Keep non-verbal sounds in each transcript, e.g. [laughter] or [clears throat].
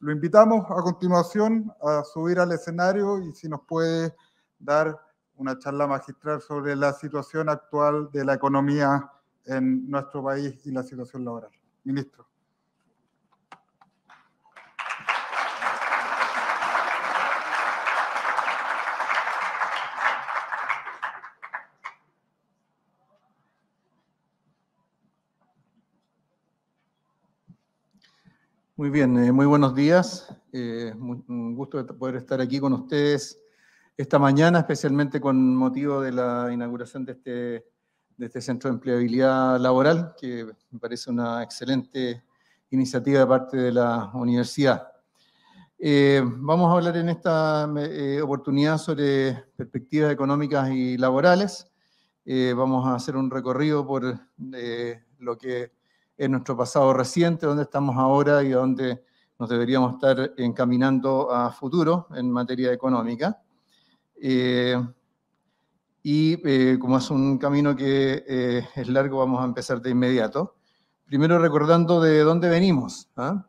Lo invitamos a continuación a subir al escenario y si nos puede dar una charla magistral sobre la situación actual de la economía en nuestro país y la situación laboral. Ministro. Muy bien, eh, muy buenos días. Eh, un gusto poder estar aquí con ustedes esta mañana, especialmente con motivo de la inauguración de este, este Centro de Empleabilidad Laboral, que me parece una excelente iniciativa de parte de la universidad. Eh, vamos a hablar en esta oportunidad sobre perspectivas económicas y laborales. vamos a hacer un recorrido por lo que en nuestro pasado reciente, dónde estamos ahora y dónde nos deberíamos estar encaminando a futuro en materia económica. Eh, y eh, como es un camino que eh, es largo, vamos a empezar de inmediato. Primero recordando de dónde venimos, ¿ah?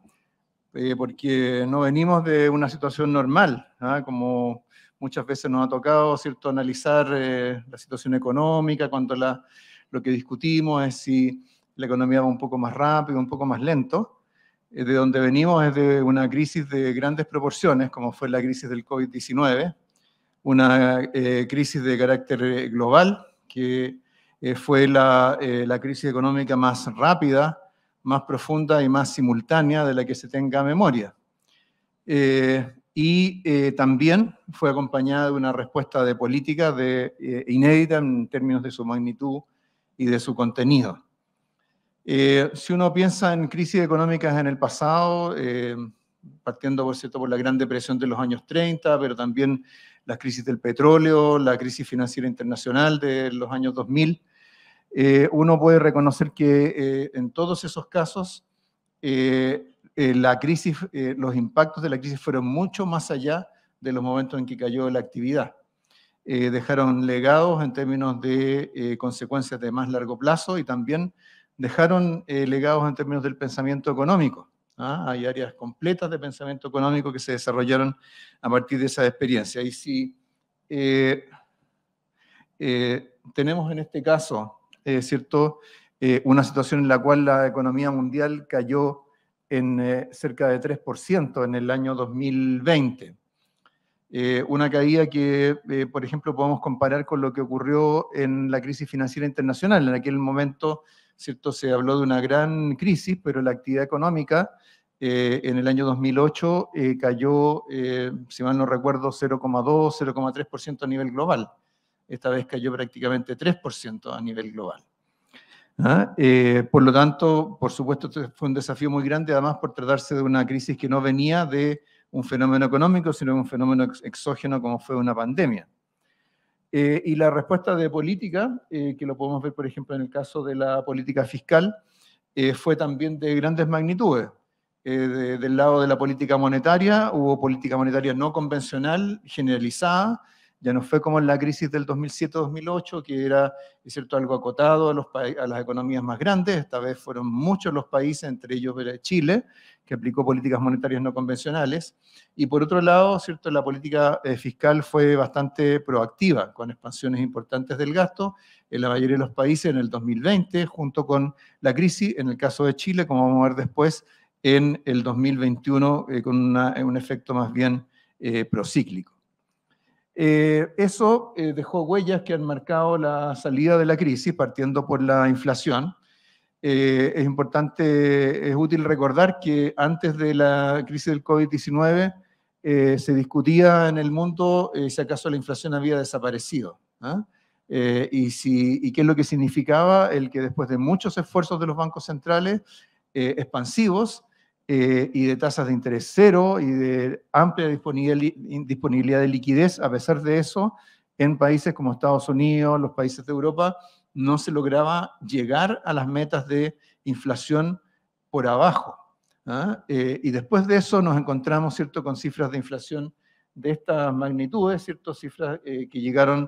porque no venimos de una situación normal, ¿ah? como muchas veces nos ha tocado ¿cierto? analizar la situación económica, cuando lo que discutimos es si la economía va un poco más rápido, un poco más lento. Eh, de donde venimos es de una crisis de grandes proporciones, como fue la crisis del COVID-19, una eh, crisis de carácter eh, global, que fue la, la, crisis económica más rápida, más profunda y más simultánea de la que se tenga memoria. y también fue acompañada de una respuesta de política de, inédita en términos de su magnitud y de su contenido. Eh, si uno piensa en crisis económicas en el pasado, eh, partiendo por cierto por la Gran Depresión de los años 30, pero también las crisis del petróleo, la crisis financiera internacional de los años 2000, eh, uno puede reconocer que en todos esos casos la crisis, los impactos de la crisis fueron mucho más allá de los momentos en que cayó la actividad. dejaron legados en términos de consecuencias de más largo plazo y también dejaron eh, legados en términos del pensamiento económico. ¿ah? Hay áreas completas de pensamiento económico que se desarrollaron a partir de esa experiencia. Y si eh, eh, tenemos en este caso, es ¿cierto?, una situación en la cual la economía mundial cayó en cerca de 3% en el año 2020. una caída que, por ejemplo, podemos comparar con lo que ocurrió en la crisis financiera internacional. En aquel momento ¿cierto? Se habló de una gran crisis, pero la actividad económica eh, en el año 2008 eh, cayó, eh, si mal no recuerdo, 0,2, 0,3% a nivel global. Esta vez cayó prácticamente 3% a nivel global. ¿Ah? por lo tanto, por supuesto, este fue un desafío muy grande, además por tratarse de una crisis que no venía de un fenómeno económico, sino de un fenómeno exógeno como fue una pandemia. Eh, y la respuesta de política, eh, que lo podemos ver, por ejemplo, en el caso de la política fiscal, eh, fue también de grandes magnitudes. del lado de la política monetaria, hubo política monetaria no convencional, generalizada, ya no fue como en la crisis del 2007-2008, que era, cierto, algo acotado a, las economías más grandes. Esta vez fueron muchos los países, entre ellos Chile, que aplicó políticas monetarias no convencionales. Y por otro lado, cierto, la política eh, fiscal fue bastante proactiva, con expansiones importantes del gasto en la mayoría de los países en el 2020, junto con la crisis, en el caso de Chile, como vamos a ver después, en el 2021, eh, con un efecto más bien eh, procíclico. Eh, eso eh, dejó huellas que han marcado la salida de la crisis, partiendo por la inflación. Eh, es importante, es útil recordar que antes de la crisis del COVID-19 se discutía en el mundo si acaso la inflación había desaparecido. ¿ah? y, y qué es lo que significaba el que después de muchos esfuerzos de los bancos centrales expansivos, eh, y de tasas de interés cero y de amplia disponibilidad de liquidez, a pesar de eso, en países como Estados Unidos, los países de Europa, no se lograba llegar a las metas de inflación por abajo. ¿ah? Eh, y después de eso nos encontramos ¿cierto? con cifras de inflación de estas magnitudes, ¿eh? ¿cierto? cifras que llegaron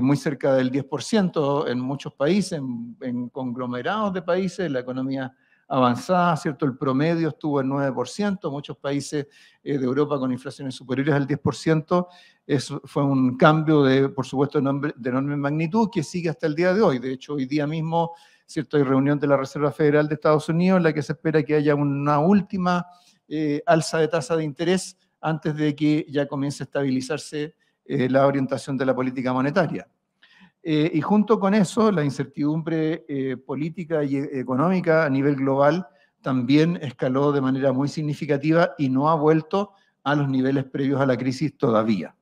muy cerca del 10% en muchos países, en, conglomerados de países, la economía avanzada, ¿cierto? El promedio estuvo en 9%, muchos países eh, de Europa con inflaciones superiores al 10%, eso fue un cambio de, por supuesto, de enorme magnitud que sigue hasta el día de hoy. De hecho, hoy día mismo, ¿cierto? Hay reunión de la Reserva Federal de Estados Unidos en la que se espera que haya una última eh, alza de tasa de interés antes de que ya comience a estabilizarse eh, la orientación de la política monetaria. Eh, y junto con eso, la incertidumbre eh, política y económica a nivel global también escaló de manera muy significativa y no ha vuelto a los niveles previos a la crisis todavía.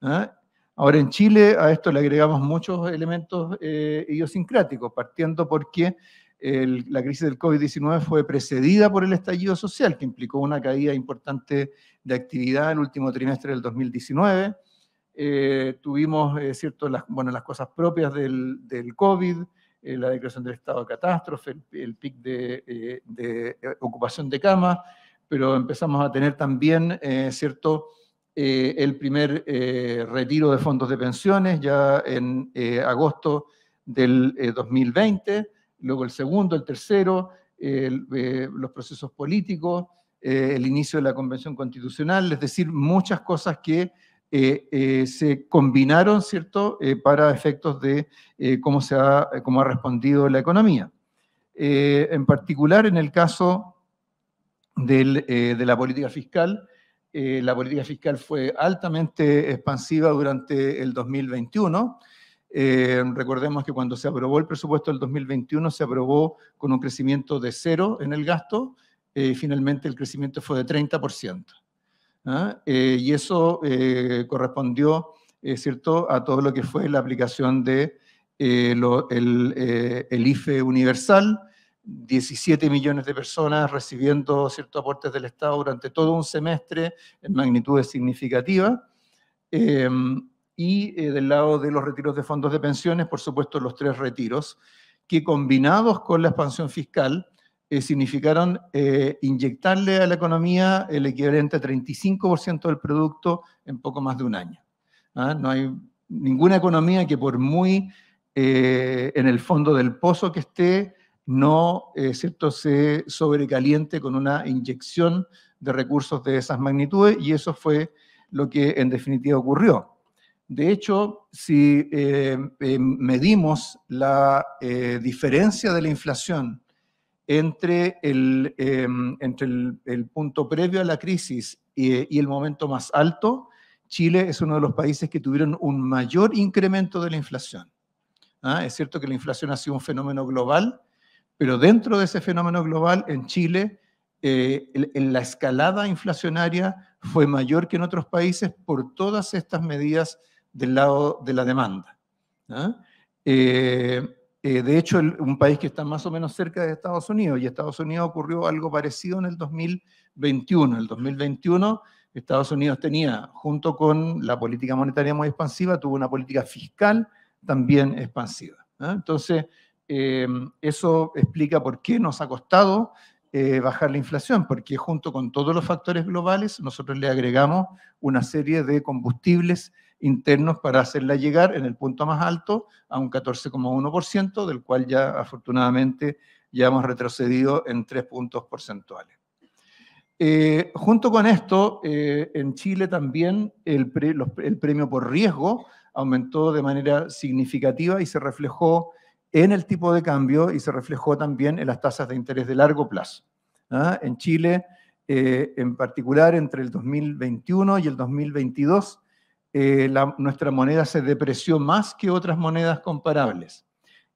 ¿ah? Ahora en Chile a esto le agregamos muchos elementos eh, idiosincráticos, partiendo porque la crisis del COVID-19 fue precedida por el estallido social, que implicó una caída importante de actividad en el último trimestre del 2019. Eh, tuvimos, eh, cierto, las, bueno, las cosas propias del, del COVID, eh, la declaración del estado de catástrofe, el, pic de, ocupación de camas, pero empezamos a tener también, cierto, el primer retiro de fondos de pensiones ya en agosto del 2020, luego el segundo, el tercero, los procesos políticos, el inicio de la convención constitucional, es decir, muchas cosas que eh, eh, se combinaron, ¿cierto?, eh, para efectos de cómo, se ha, ha respondido la economía. en particular, en el caso de la política fiscal, la política fiscal fue altamente expansiva durante el 2021. recordemos que cuando se aprobó el presupuesto del 2021 se aprobó con un crecimiento de cero en el gasto y finalmente el crecimiento fue de 30%. ¿ah? Eh, y eso eh, correspondió eh, ¿cierto? a todo lo que fue la aplicación de IFE universal, 17 millones de personas recibiendo ciertos aportes del Estado durante todo un semestre en magnitudes significativas. Em, y del lado de los retiros de fondos de pensiones, por supuesto, los tres retiros, que combinados con la expansión fiscal, eh, significaron eh, inyectarle a la economía el equivalente a 35% del producto en poco más de un año. ¿ah? No hay ninguna economía que por muy eh, en el fondo del pozo que esté, no cierto, se sobrecaliente con una inyección de recursos de esas magnitudes y eso fue lo que en definitiva ocurrió. De hecho, si medimos la diferencia de la inflación entre el, em, entre el, punto previo a la crisis y, el momento más alto, Chile es uno de los países que tuvieron un mayor incremento de la inflación. ¿ah? Es cierto que la inflación ha sido un fenómeno global, pero dentro de ese fenómeno global, en Chile, eh, la escalada inflacionaria fue mayor que en otros países por todas estas medidas del lado de la demanda. ¿Ah? Eh, eh, de hecho, un país que está más o menos cerca de Estados Unidos, y Estados Unidos ocurrió algo parecido en el 2021. En el 2021, Estados Unidos tenía, junto con la política monetaria muy expansiva, tuvo una política fiscal también expansiva. Entonces, eh, eso explica por qué nos ha costado eh, bajar la inflación, porque junto con todos los factores globales, nosotros le agregamos una serie de combustibles internos para hacerla llegar en el punto más alto a un 14,1%, del cual ya afortunadamente ya hemos retrocedido en tres puntos porcentuales. Eh, junto con esto, eh, en Chile también el, premio por riesgo aumentó de manera significativa y se reflejó en el tipo de cambio y se reflejó también en las tasas de interés de largo plazo. ¿ah? En Chile, eh, en particular entre el 2021 y el 2022, eh, nuestra moneda se depreció más que otras monedas comparables.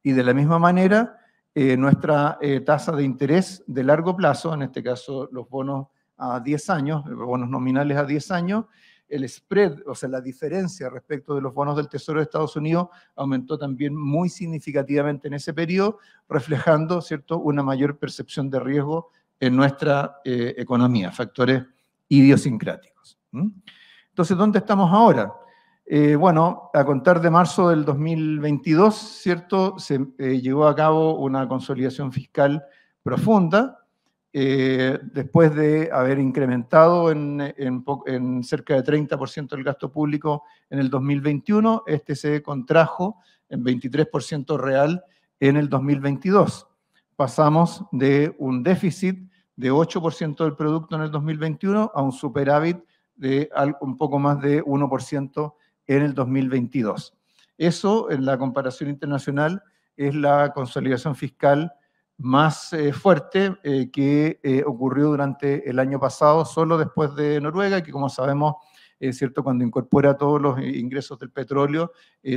Y de la misma manera, eh, nuestra eh, tasa de interés de largo plazo, en este caso los bonos a 10 años, bonos nominales a 10 años, el spread, o sea, la diferencia respecto de los bonos del Tesoro de Estados Unidos aumentó también muy significativamente en ese periodo, reflejando, ¿cierto?, una mayor percepción de riesgo en nuestra economía, factores idiosincráticos. Entonces, ¿dónde estamos ahora? Eh, bueno, a contar de marzo del 2022, ¿cierto? Se eh, llevó a cabo una consolidación fiscal profunda, eh, después de haber incrementado en, en cerca de 30% el gasto público en el 2021, este se contrajo en 23% real en el 2022. Pasamos de un déficit de 8% del producto en el 2021 a un superávit de un poco más de 1% en el 2022. Eso, en la comparación internacional, es la consolidación fiscal más eh, fuerte eh, que eh, ocurrió durante el año pasado, solo después de Noruega, que como sabemos, cierto, cuando incorpora todos los ingresos del petróleo,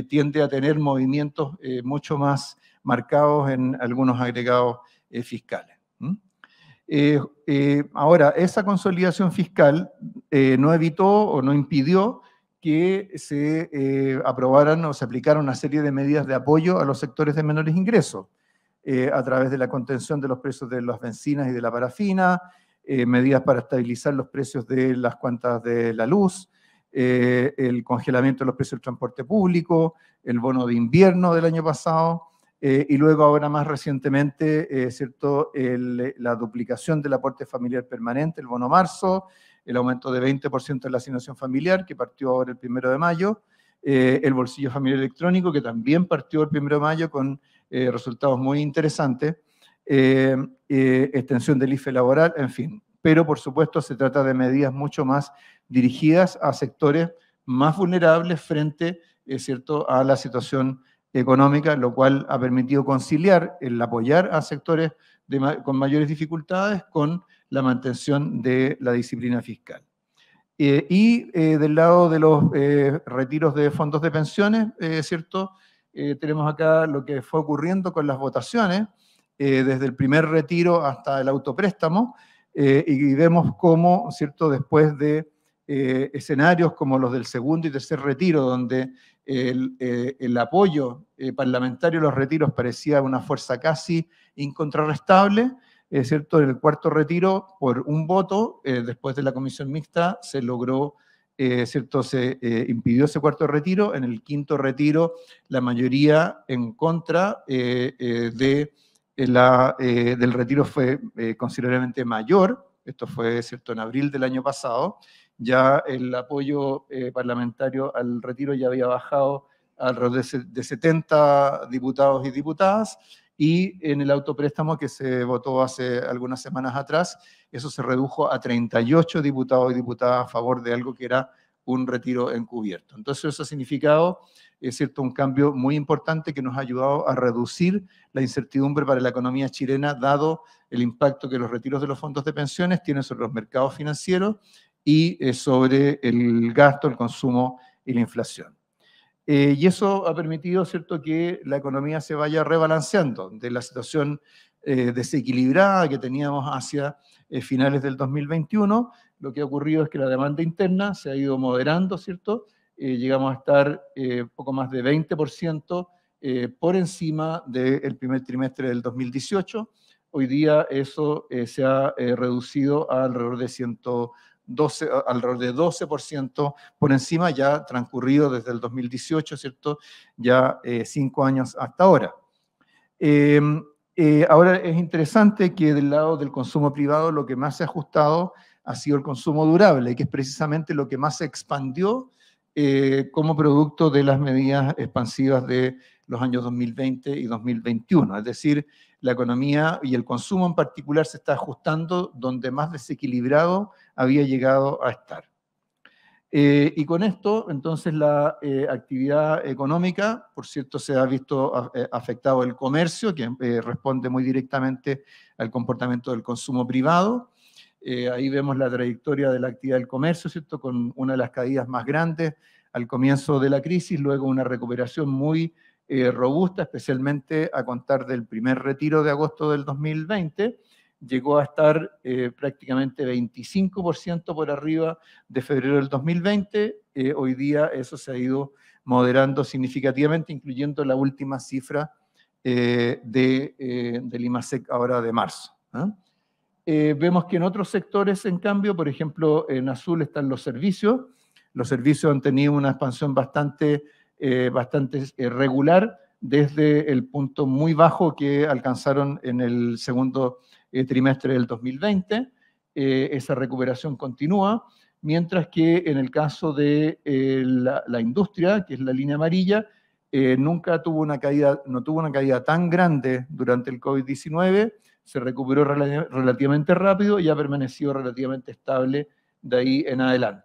tiende a tener movimientos mucho más marcados en algunos agregados fiscales. Eh, eh, ahora, esa consolidación fiscal eh, no evitó o no impidió que se aprobaran o se aplicaran una serie de medidas de apoyo a los sectores de menores ingresos, a través de la contención de los precios de las bencinas y de la parafina, medidas para estabilizar los precios de las cuantas de la luz, el congelamiento de los precios del transporte público, el bono de invierno del año pasado, eh, y luego ahora más recientemente, eh, ¿cierto? la duplicación del aporte familiar permanente, el bono marzo, el aumento de 20% de la asignación familiar, que partió ahora el primero de mayo, eh, el bolsillo familiar electrónico, que también partió el primero de mayo con resultados muy interesantes, extensión del IFE laboral, en fin. Pero, por supuesto, se trata de medidas mucho más dirigidas a sectores más vulnerables frente, ¿cierto?, a la situación económica, lo cual ha permitido conciliar el apoyar a sectores con mayores dificultades con la mantención de la disciplina fiscal. Eh, y eh, del lado de los eh, retiros de fondos de pensiones, ¿cierto? tenemos acá lo que fue ocurriendo con las votaciones, desde el primer retiro hasta el autopréstamo, y vemos cómo, ¿cierto? Después de escenarios como los del segundo y tercer retiro, donde eh, el, apoyo eh, parlamentario a los retiros parecía una fuerza casi incontrarrestable, es cierto, en el cuarto retiro, por un voto, eh, después de la comisión mixta, se logró ¿cierto? se impidió ese cuarto retiro, en el quinto retiro la mayoría en contra de la, del retiro fue considerablemente mayor, esto fue cierto en abril del año pasado, ya el apoyo eh, parlamentario al retiro ya había bajado alrededor de, de 70 diputados y diputadas y en el autopréstamo que se votó hace algunas semanas atrás, eso se redujo a 38 diputados y diputadas a favor de algo que era un retiro encubierto. Entonces eso ha significado, es cierto, un cambio muy importante que nos ha ayudado a reducir la incertidumbre para la economía chilena, dado el impacto que los retiros de los fondos de pensiones tienen sobre los mercados financieros y eh, sobre el gasto, el consumo y la inflación. Eh, y eso ha permitido ¿cierto? que la economía se vaya rebalanceando de la situación eh, desequilibrada que teníamos hacia finales del 2021. Lo que ha ocurrido es que la demanda interna se ha ido moderando, ¿cierto? llegamos a estar poco más de 20% por encima del primer trimestre del 2018. Hoy día eso se ha reducido a alrededor de 100% alrededor de 12% por encima, ya transcurrido desde el 2018, ¿cierto? Ya eh, cinco años hasta ahora. Em, eh, ahora es interesante que del lado del consumo privado lo que más se ha ajustado ha sido el consumo durable, que es precisamente lo que más se expandió eh, como producto de las medidas expansivas de los años 2020 y 2021. Es decir, la economía y el consumo en particular se está ajustando donde más desequilibrado había llegado a estar. Eh, y con esto, entonces, la eh, actividad económica, por cierto, se ha visto eh, afectado el comercio, que responde muy directamente al comportamiento del consumo privado. ahí vemos la trayectoria de la actividad del comercio, ¿cierto? Con una de las caídas más grandes al comienzo de la crisis, luego una recuperación muy eh, robusta, especialmente a contar del primer retiro de agosto del 2020, llegó a estar eh, prácticamente 25% por arriba de febrero del 2020. Eh, hoy día eso se ha ido moderando significativamente, incluyendo la última cifra de, del IMASEC ahora de marzo. vemos que en otros sectores, en cambio, por ejemplo, en azul están los servicios. Los servicios han tenido una expansión bastante eh, bastante eh, regular desde el punto muy bajo que alcanzaron en el segundo eh, trimestre del 2020. esa recuperación continúa, mientras que en el caso de la, industria, que es la línea amarilla, nunca tuvo una caída, no tuvo una caída tan grande durante el COVID-19, se recuperó relativamente rápido y ha permanecido relativamente estable de ahí en adelante.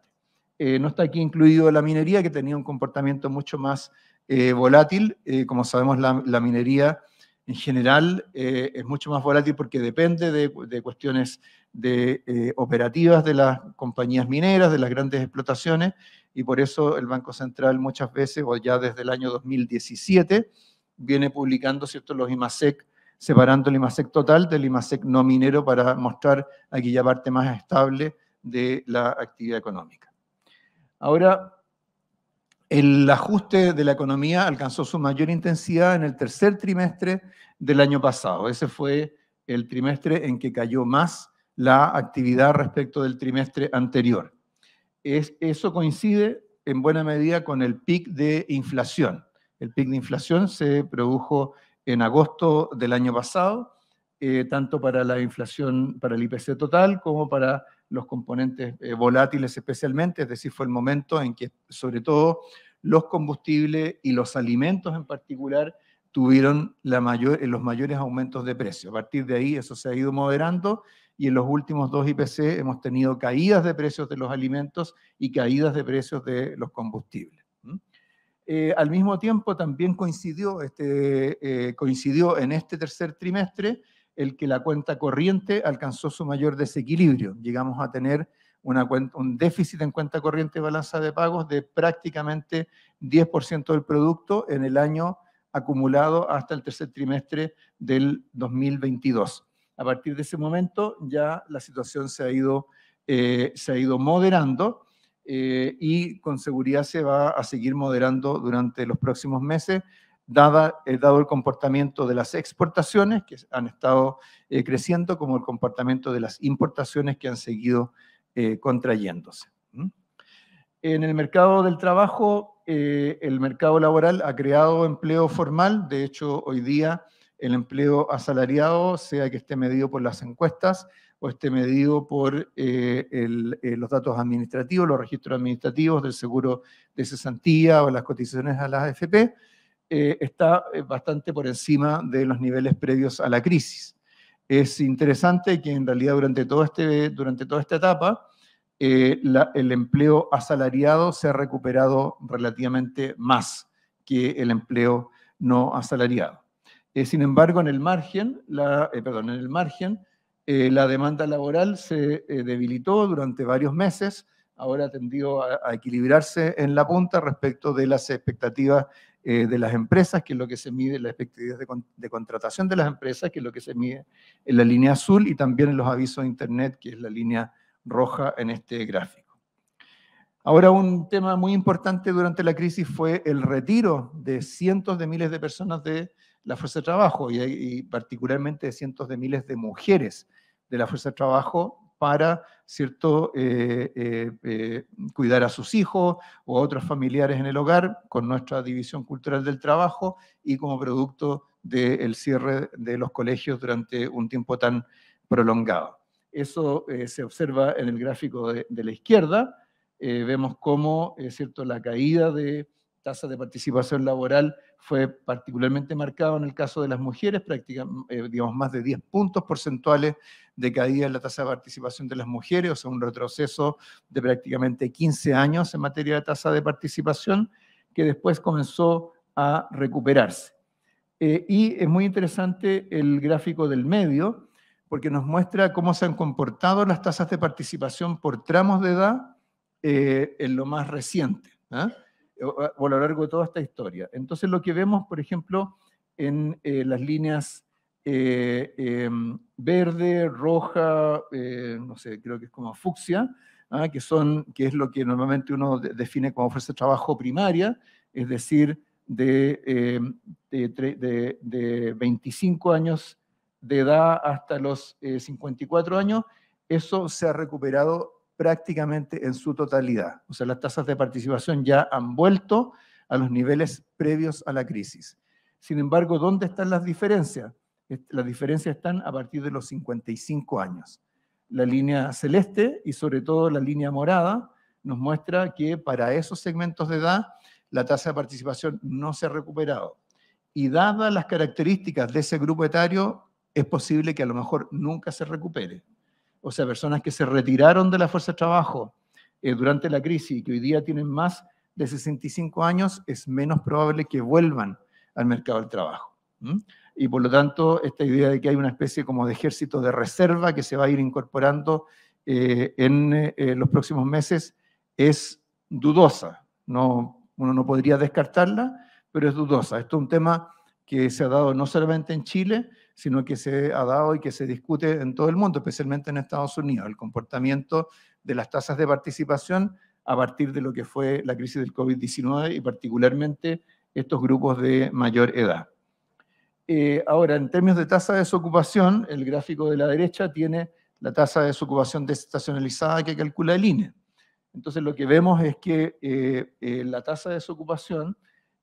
Eh, no está aquí incluido la minería, que tenía un comportamiento mucho más eh, volátil. Eh, como sabemos, la, minería en general es mucho más volátil porque depende de, cuestiones de, operativas de las compañías mineras, de las grandes explotaciones, y por eso el Banco Central muchas veces, o ya desde el año 2017, viene publicando ¿cierto? los IMASEC, separando el IMASEC total del IMASEC no minero para mostrar aquella parte más estable de la actividad económica. Ahora, el ajuste de la economía alcanzó su mayor intensidad en el tercer trimestre del año pasado. Ese fue el trimestre en que cayó más la actividad respecto del trimestre anterior. eso coincide en buena medida con el pic de inflación. El pic de inflación se produjo en agosto del año pasado, eh, tanto para la inflación, para el IPC total, como para los componentes eh, volátiles especialmente, es decir, fue el momento en que sobre todo los combustibles y los alimentos en particular tuvieron eh, los mayores aumentos de precio. A partir de ahí eso se ha ido moderando y en los últimos dos IPC hemos tenido caídas de precios de los alimentos y caídas de precios de los combustibles. Eh, al mismo tiempo también coincidió, este, coincidió en este tercer trimestre el que la cuenta corriente alcanzó su mayor desequilibrio. Llegamos a tener un déficit en cuenta corriente y balanza de pagos de prácticamente 10% del producto en el año acumulado hasta el tercer trimestre del 2022. A partir de ese momento ya la situación se ha ido, eh, se ha ido moderando eh, y con seguridad se va a seguir moderando durante los próximos meses dado el comportamiento de las exportaciones que han estado eh, creciendo, como el comportamiento de las importaciones que han seguido eh, contrayéndose. En el mercado del trabajo, eh, el mercado laboral ha creado empleo formal, de hecho hoy día el empleo asalariado, sea que esté medido por las encuestas o esté medido por los datos administrativos, los registros administrativos del seguro de cesantía o las cotizaciones a las AFP, eh, está eh, bastante por encima de los niveles previos a la crisis. Es interesante que en realidad durante, todo este, durante toda esta etapa eh, el empleo asalariado se ha recuperado relativamente más que el empleo no asalariado. sin embargo, en el margen, la, perdón, en el margen, la demanda laboral se debilitó durante varios meses, ahora tendió a, a equilibrarse en la punta respecto de las expectativas eh, de las empresas, que es lo que se mide en las expectativas de, contratación de las empresas, que es lo que se mide en la línea azul, y también en los avisos de Internet, que es la línea roja en este gráfico. Ahora, un tema muy importante durante la crisis fue el retiro de cientos de miles de personas de la fuerza de trabajo, y, y particularmente de cientos de miles de mujeres de la fuerza de trabajo para ¿cierto? Eh, eh, eh, cuidar a sus hijos o a otros familiares en el hogar con nuestra división cultural del trabajo y como producto del cierre de los colegios durante un tiempo tan prolongado. Eso se observa en el gráfico de, la izquierda. vemos cómo ¿cierto? la caída de tasa de participación laboral fue particularmente marcada en el caso de las mujeres, prácticamente, eh, digamos, más de 10 puntos porcentuales de caída en la tasa de participación de las mujeres, o sea, un retroceso de prácticamente 15 años en materia de tasa de participación, que después comenzó a recuperarse. Eh, y es muy interesante el gráfico del medio, porque nos muestra cómo se han comportado las tasas de participación por tramos de edad eh, en lo más reciente. ¿ah? Eh, o a lo largo de toda esta historia. Entonces, lo que vemos, por ejemplo, en eh, las líneas eh, em, verde, roja, no sé, creo que es como fucsia, ¿ah? que, son, que es lo que normalmente uno define como fuerza de trabajo primaria, es decir, de 25 em, años de edad hasta los 54 años, eso se ha recuperado prácticamente en su totalidad. O sea, las tasas de participación ya han vuelto a los niveles previos a la crisis. Sin embargo, ¿dónde están las diferencias? Las diferencias están a partir de los 55 años. La línea celeste y sobre todo la línea morada nos muestra que para esos segmentos de edad la tasa de participación no se ha recuperado. Y dadas las características de ese grupo etario, es posible que a lo mejor nunca se recupere o sea, personas que se retiraron de la fuerza de trabajo eh, durante la crisis y que hoy día tienen más de 65 años, es menos probable que vuelvan al mercado del trabajo. Y por lo tanto, esta idea de que hay una especie como de ejército de reserva que se va a ir incorporando eh, eh, en los próximos meses es dudosa. No, uno no podría descartarla, pero es dudosa. Esto es un tema que se ha dado no solamente en Chile, sino que se ha dado y que se discute en todo el mundo, especialmente en Estados Unidos, el comportamiento de las tasas de participación a partir de lo que fue la crisis del COVID-19 y particularmente estos grupos de mayor edad. Eh, ahora, en términos de tasa de desocupación, el gráfico de la derecha tiene la tasa de desocupación desestacionalizada que calcula el INE. Entonces, lo que vemos es que eh, eh, la tasa de desocupación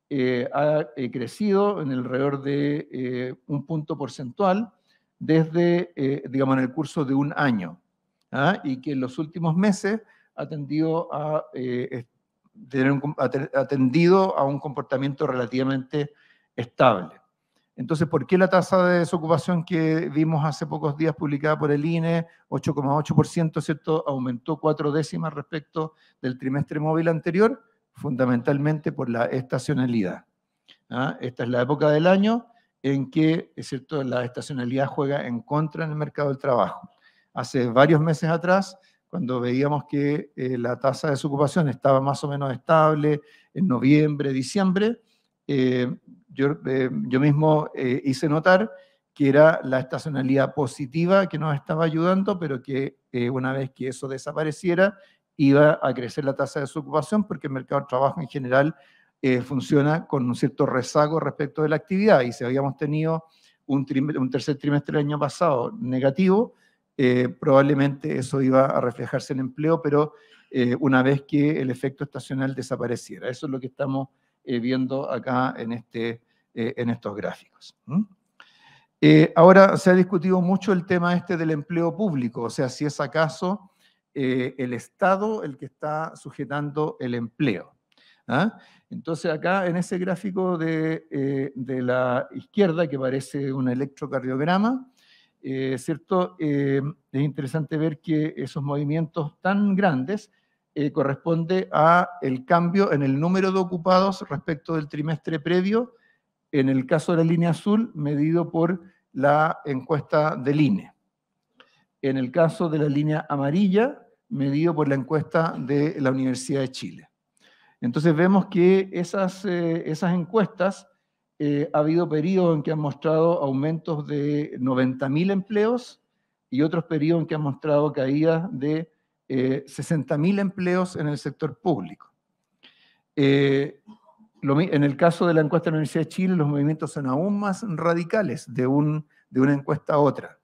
eh, ha eh, crecido en alrededor de eh, un punto porcentual desde, digamos, en el curso de un año, ¿ah? y que en los últimos meses ha tendido a, tener ha tendido a un comportamiento relativamente estable. Entonces, ¿por qué la tasa de desocupación que vimos hace pocos días publicada por el INE, 8,8%, ¿cierto?, aumentó cuatro décimas respecto del trimestre móvil anterior? fundamentalmente por la estacionalidad. ¿ah? Esta es la época del año en que es cierto, la estacionalidad juega en contra en el mercado del trabajo. Hace varios meses atrás, cuando veíamos que eh, la tasa de desocupación estaba más o menos estable en noviembre, diciembre, eh, eh, yo, mismo hice notar que era la estacionalidad positiva que nos estaba ayudando, pero que una vez que eso desapareciera, iba a crecer la tasa de desocupación porque el mercado de trabajo en general eh, funciona con un cierto rezago respecto de la actividad y si habíamos tenido un, tercer trimestre del año pasado negativo, eh, probablemente eso iba a reflejarse en empleo, pero eh, una vez que el efecto estacional desapareciera. Eso es lo que estamos viendo acá en, este, en estos gráficos. ahora se ha discutido mucho el tema este del empleo público, o sea, si es acaso eh, el Estado el que está sujetando el empleo. ¿ah? Entonces acá en ese gráfico de, eh, de, la izquierda que parece un electrocardiograma, eh, ¿cierto? es interesante ver que esos movimientos tan grandes corresponde a el cambio en el número de ocupados respecto del trimestre previo, en el caso de la línea azul, medido por la encuesta del INE. En el caso de la línea amarilla, medido por la encuesta de la Universidad de Chile. Entonces vemos que esas, eh, esas encuestas, eh, ha habido periodos en que han mostrado aumentos de 90.000 empleos y otros periodos en que han mostrado caídas de 60.000 eh, empleos en el sector público. en el caso de la encuesta de la Universidad de Chile, los movimientos son aún más radicales de, un, de una encuesta a otra.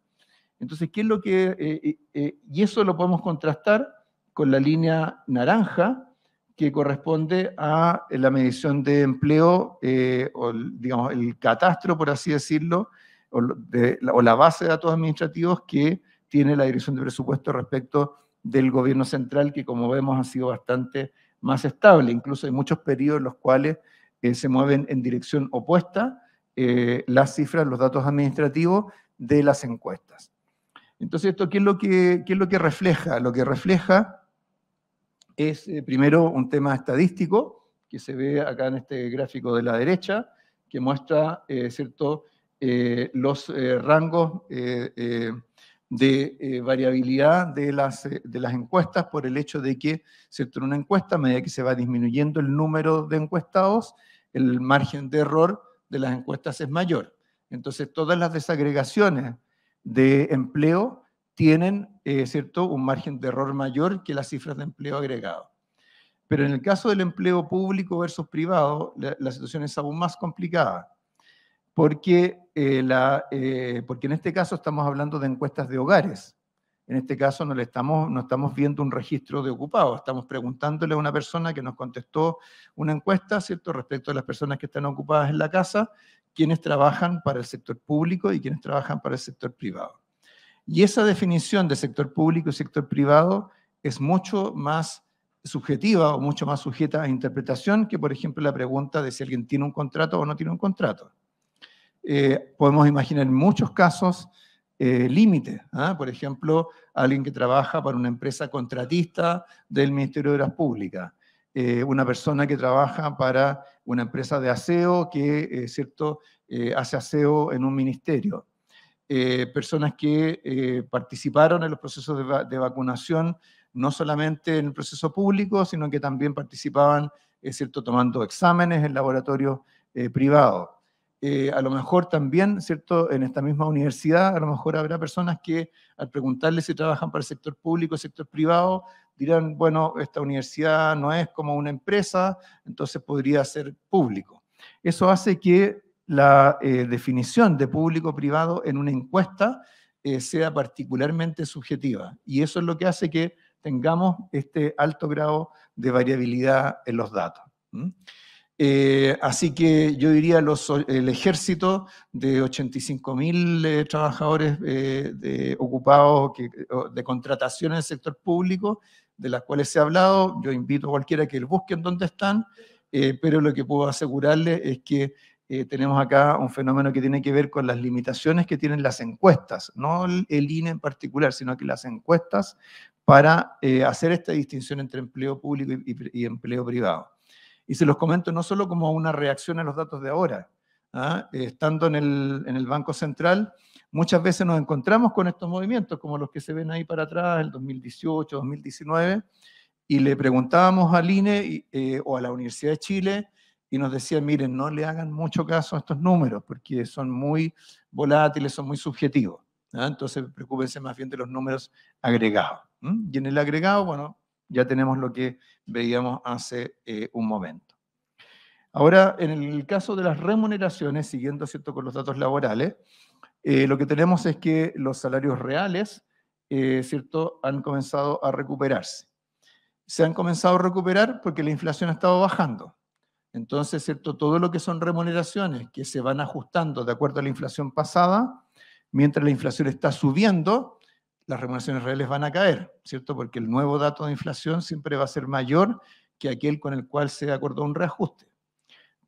Entonces, ¿qué es lo que... Eh, eh, eh, y eso lo podemos contrastar con la línea naranja que corresponde a la medición de empleo o, digamos, el catastro, por así decirlo, o, la base de datos administrativos que tiene la Dirección de Presupuesto respecto del gobierno central, que como vemos ha sido bastante más estable. Incluso hay muchos periodos en los cuales se mueven en dirección opuesta las cifras, los datos administrativos de las encuestas. Entonces, ¿esto qué es lo que, es lo que refleja? Lo que refleja es, eh, primero, un tema estadístico, que se ve acá en este gráfico de la derecha, que muestra, eh, ¿cierto?, eh, los rangos de variabilidad de las, de las encuestas por el hecho de que, ¿cierto?, en una encuesta, a medida que se va disminuyendo el número de encuestados, el margen de error de las encuestas es mayor. Entonces, todas las desagregaciones de empleo tienen eh, ¿cierto? un margen de error mayor que las cifras de empleo agregado. Pero en el caso del empleo público versus privado, la, situación es aún más complicada, porque, eh, eh, porque en este caso estamos hablando de encuestas de hogares en este caso no, le estamos, viendo un registro de ocupados, estamos preguntándole a una persona que nos contestó una encuesta, ¿cierto?, respecto a las personas que están ocupadas en la casa, quienes trabajan para el sector público y quienes trabajan para el sector privado. Y esa definición de sector público y sector privado es mucho más subjetiva o mucho más sujeta a interpretación que, por ejemplo, la pregunta de si alguien tiene un contrato o no tiene un contrato. Eh, podemos imaginar muchos casos eh, límites. ¿ah? Por ejemplo, alguien que trabaja para una empresa contratista del Ministerio de Obras Públicas, eh, una persona que trabaja para una empresa de aseo que, eh, ¿cierto?, hace aseo en un ministerio. personas que participaron en los procesos de, vacunación, no solamente en el proceso público, sino que también participaban, ¿cierto?, tomando exámenes en laboratorios privados. Eh, a lo mejor también, ¿cierto? En esta misma universidad, a lo mejor habrá personas que al preguntarle si trabajan para el sector público o sector privado, dirán, bueno, esta universidad no es como una empresa, entonces podría ser público. Eso hace que la eh, definición de público-privado en una encuesta eh, sea particularmente subjetiva. Y eso es lo que hace que tengamos este alto grado de variabilidad en los datos. Eh, así que yo diría el ejército de 85.000 eh, trabajadores eh, ocupados de contratación en el sector público, de las cuales se ha hablado. Yo invito a cualquiera que busquen dónde están, pero lo que puedo asegurarles es que tenemos acá un fenómeno que tiene que ver con las limitaciones que tienen las encuestas, no el, INE en particular, sino que las encuestas para hacer esta distinción entre empleo público y empleo privado. Y se los comento no solo como una reacción a los datos de ahora, ¿ah? estando en el, en el, Banco Central, muchas veces nos encontramos con estos movimientos, como los que se ven ahí para atrás, el 2018, 2019, y le preguntábamos al INE eh, o a la Universidad de Chile, y nos decían, miren, no le hagan mucho caso a estos números, porque son muy volátiles, son muy subjetivos. ¿ah? Entonces, preocúpense más bien de los números agregados. Y en el agregado, bueno, ya tenemos lo que veíamos hace eh, un momento. Ahora, en el caso de las remuneraciones, siguiendo ¿cierto? con los datos laborales, eh, lo que tenemos es que los salarios reales eh, ¿cierto? han comenzado a recuperarse. Se han comenzado a recuperar porque la inflación ha estado bajando. Entonces, ¿cierto? todo lo que son remuneraciones que se van ajustando de acuerdo a la inflación pasada, mientras la inflación está subiendo, las remuneraciones reales van a caer, ¿cierto? Porque el nuevo dato de inflación siempre va a ser mayor que aquel con el cual se acordó un reajuste.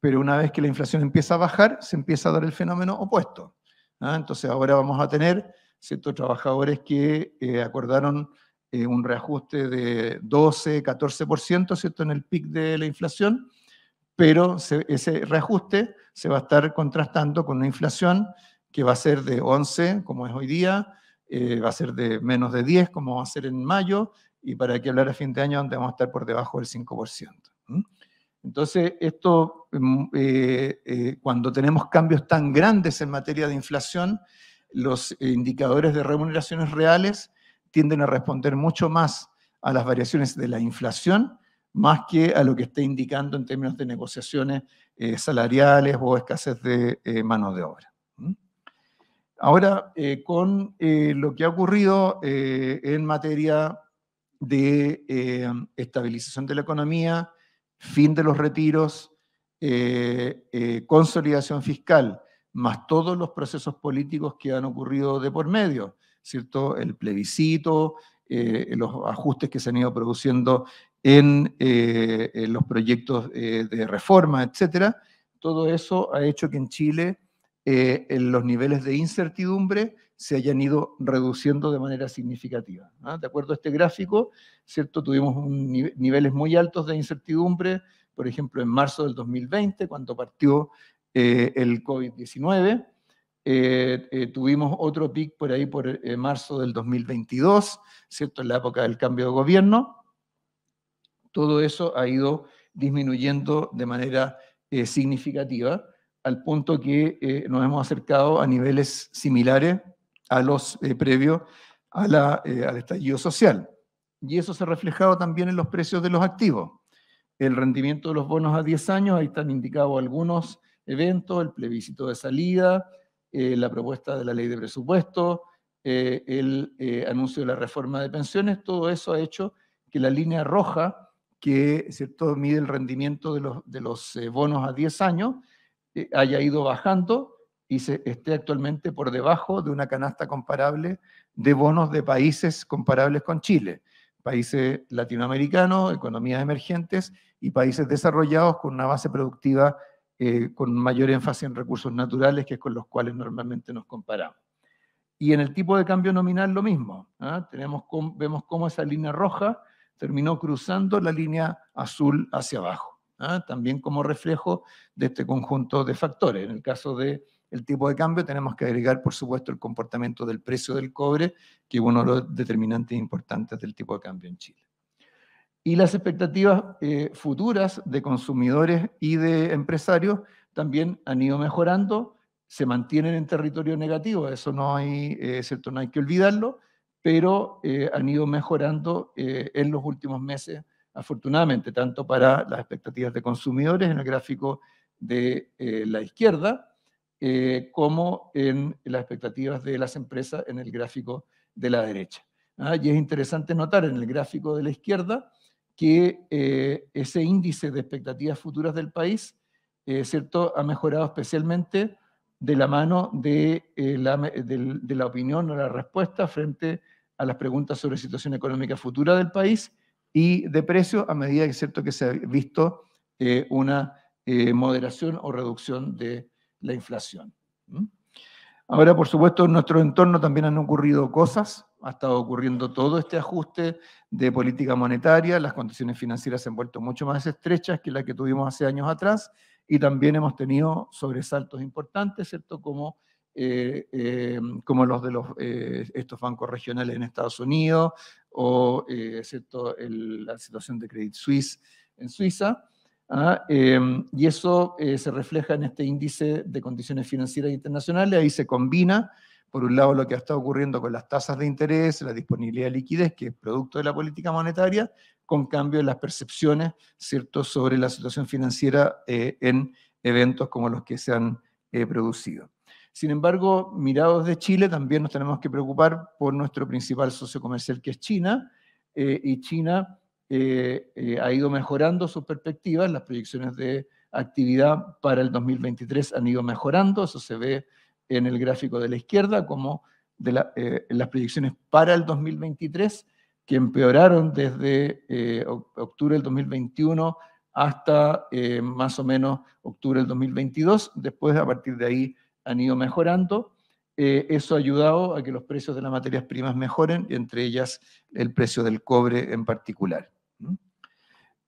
Pero una vez que la inflación empieza a bajar, se empieza a dar el fenómeno opuesto. ¿ah? Entonces ahora vamos a tener ¿cierto?, trabajadores que eh, acordaron eh, un reajuste de 12, 14%, ¿cierto? En el pic de la inflación, pero ese reajuste se va a estar contrastando con una inflación que va a ser de 11, como es hoy día, eh, va a ser de menos de 10, como va a ser en mayo, y para que hablar a fin de año, donde vamos a estar por debajo del 5%. Entonces, esto, mm, eh, eh, cuando tenemos cambios tan grandes en materia de inflación, los indicadores de remuneraciones reales tienden a responder mucho más a las variaciones de la inflación más que a lo que está indicando en términos de negociaciones salariales o escasez de mano de obra. Ahora, eh, con eh, lo que ha ocurrido eh, en materia de estabilización de la economía, fin de los retiros, consolidación fiscal, más todos los procesos políticos que han ocurrido de por medio, ¿cierto? El plebiscito, los ajustes que se han ido produciendo en, en los proyectos de reforma, etcétera. Todo eso ha hecho que en Chile eh, los niveles de incertidumbre se hayan ido reduciendo de manera significativa. De acuerdo a este gráfico, ¿cierto? tuvimos niveles muy altos de incertidumbre, por ejemplo, en marzo del 2020, cuando partió eh, el COVID-19. Eh, tuvimos otro pic por ahí por marzo del 2022, ¿cierto? En la época del cambio de gobierno. Todo eso ha ido disminuyendo de manera significativa al punto que eh, nos hemos acercado a niveles similares a los eh, previos a eh, al estallido social. Y eso se ha reflejado también en los precios de los activos. El rendimiento de los bonos a 10 años, ahí están indicados algunos eventos, el plebiscito de salida, la propuesta de la ley de presupuesto, el anuncio de la reforma de pensiones, todo eso ha hecho que la línea roja, que ¿cierto? mide el rendimiento de los, de los bonos a 10 años, eh, haya ido bajando y se esté actualmente por debajo de una canasta comparable de bonos de países comparables con Chile, países latinoamericanos, economías emergentes y países desarrollados con una base productiva eh, con mayor énfasis en recursos naturales, que es con los cuales normalmente nos comparamos. Y en el tipo de cambio nominal lo mismo. ¿ah? vemos cómo esa línea roja terminó cruzando la línea azul hacia abajo. ¿ah? también como reflejo de este conjunto de factores. En el caso del el tipo de cambio tenemos que agregar, por supuesto, el comportamiento del precio del cobre, que es uno de los determinantes importantes del tipo de cambio en Chile. Y las expectativas eh, futuras de consumidores y de empresarios también han ido mejorando, se mantienen en territorio negativo, eso no hay, eh, cierto, no hay que olvidarlo, pero eh, han ido mejorando en los últimos meses afortunadamente, tanto para las expectativas de consumidores en el gráfico de eh, la izquierda, eh, como en las expectativas de las empresas en el gráfico de la derecha. ¿ah? Y es interesante notar en el gráfico de la izquierda que eh, ese índice de expectativas futuras del país, ¿cierto?, ha mejorado especialmente de la mano de, de la opinión o la respuesta frente a las preguntas sobre situación económica futura del país y de precios a medida que, cierto, que se ha visto eh, una eh, moderación o reducción de la inflación. Ahora, por supuesto, en nuestro entorno también han ocurrido cosas, ha estado ocurriendo todo este ajuste de política monetaria, las condiciones financieras se han vuelto mucho más estrechas que las que tuvimos hace años atrás y también hemos tenido sobresaltos importantes, ¿cierto? Como eh, eh, como los de los, eh, estos bancos regionales en Estados Unidos, o la situación de Credit Suisse en Suiza. ¿ah? y eso se refleja en este índice de condiciones financieras internacionales. Ahí se combina, por un lado, lo que ha estado ocurriendo con las tasas de interés, la disponibilidad de liquidez, que es producto de la política monetaria, con cambio en las percepciones sobre la situación financiera en eventos como los que se han producido. Sin embargo, mirados de Chile, también nos tenemos que preocupar por nuestro principal socio comercial, que es China, eh, y China eh, eh, ha ido mejorando sus perspectivas, las proyecciones de actividad para el 2023 han ido mejorando, eso se ve en el gráfico de la izquierda, como de las proyecciones para el 2023, que empeoraron desde octubre del 2021 hasta más o menos octubre del 2022, después a partir de ahí han ido mejorando. Eh, eso ha ayudado a que los precios de las materias primas mejoren, entre ellas el precio del cobre en particular.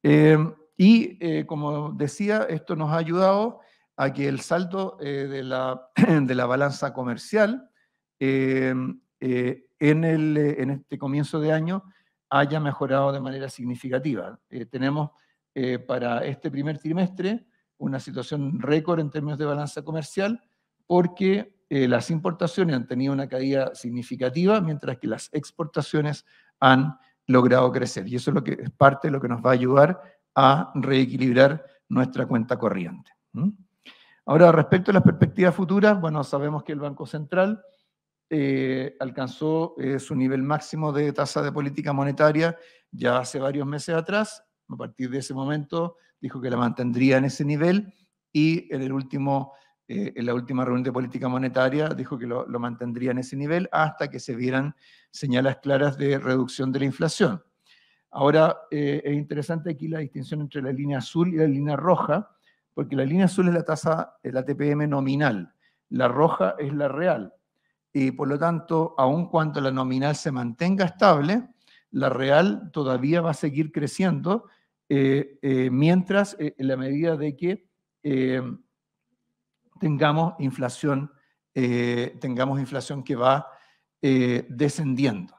Eh, y eh, como decía, esto nos ha ayudado a que el salto [clears throat] de, la, balanza comercial en, el, en este comienzo de año haya mejorado de manera significativa. tenemos para este primer trimestre una situación récord en términos de balanza comercial, porque eh, las importaciones han tenido una caída significativa, mientras que las exportaciones han logrado crecer. Y eso es, lo que, es parte de lo que nos va a ayudar a reequilibrar nuestra cuenta corriente. Ahora, respecto a las perspectivas futuras, bueno, sabemos que el Banco Central eh, alcanzó eh, su nivel máximo de tasa de política monetaria ya hace varios meses atrás. A partir de ese momento dijo que la mantendría en ese nivel y en el último eh, en la última reunión de política monetaria dijo que lo, mantendría en ese nivel hasta que se vieran señales claras de reducción de la inflación. Ahora, eh, es interesante aquí la distinción entre la línea azul y la línea roja, porque la línea azul es la tasa, la TPM nominal, la roja es la real. Y por lo tanto, aun cuando la nominal se mantenga estable, la real todavía va a seguir creciendo eh, mientras, en la medida de que tengamos inflación, eh, tengamos inflación que va eh, descendiendo.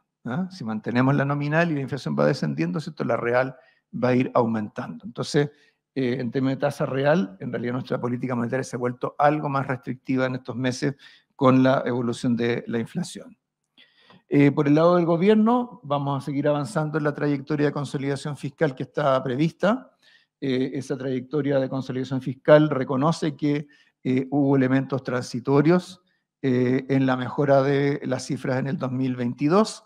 Si mantenemos la nominal y la inflación va descendiendo, ¿cierto? la real va a ir aumentando. Entonces, eh, en términos de tasa real, en realidad nuestra política monetaria se ha vuelto algo más restrictiva en estos meses con la evolución de la inflación. por el lado del gobierno, vamos a seguir avanzando en la trayectoria de consolidación fiscal que está prevista. esa trayectoria de consolidación fiscal reconoce que eh, hubo elementos transitorios eh, en la mejora de las cifras en el 2022,